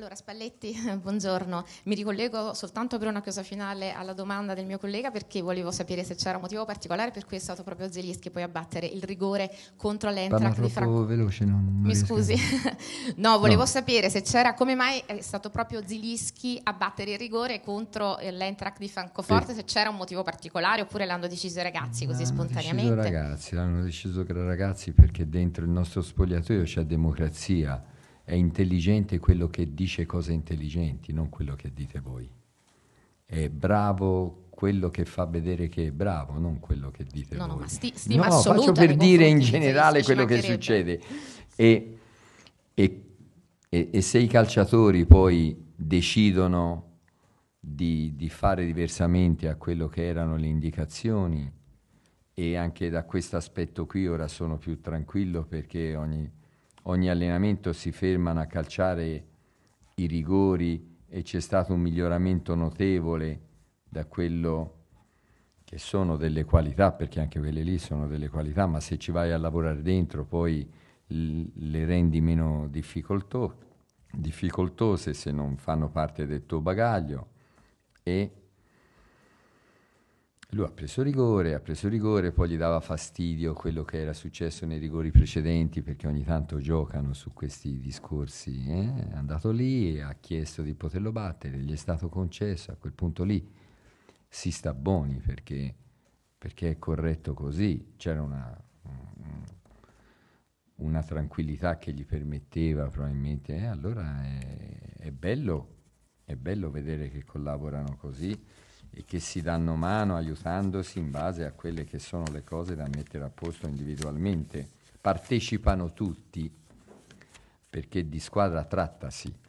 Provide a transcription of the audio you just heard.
Allora, Spalletti, buongiorno. Mi ricollego soltanto per una cosa finale alla domanda del mio collega perché volevo sapere se c'era un motivo particolare per cui è stato proprio Zelischi poi a battere il rigore contro l'Entrac di Franco. veloce, no, non Mi riesco. scusi. no, volevo no. sapere se c'era come mai è stato proprio Zelischi a battere il rigore contro eh, l'Entrac di Francoforte, sì. se c'era un motivo particolare oppure l'hanno deciso i ragazzi così spontaneamente. Deciso ragazzi, l'hanno deciso i ragazzi perché dentro il nostro spogliatoio c'è democrazia è intelligente quello che dice cose intelligenti, non quello che dite voi. È bravo quello che fa vedere che è bravo, non quello che dite no, voi. No, ma sti- stima no, faccio per dire in generale quello che succede. E, e, e, e se i calciatori poi decidono di, di, fare diversamente a quello che erano le indicazioni e anche da questo aspetto qui ora sono più tranquillo perché ogni, ogni allenamento si fermano a calciare i rigori e c'è stato un miglioramento notevole da quello che sono delle qualità, perché anche quelle lì sono delle qualità, ma se ci vai a lavorare dentro poi le rendi meno difficoltose se non fanno parte del tuo bagaglio e lui ha preso rigore, ha preso rigore, poi gli dava fastidio quello che era successo nei rigori precedenti perché ogni tanto giocano su questi discorsi. Eh? È andato lì, ha chiesto di poterlo battere, gli è stato concesso, a quel punto lì si sta buoni perché, perché è corretto così. C'era una, una tranquillità che gli permetteva probabilmente, eh, allora è, è, bello, è bello vedere che collaborano così e che si danno mano aiutandosi in base a quelle che sono le cose da mettere a posto individualmente. Partecipano tutti, perché di squadra trattasi.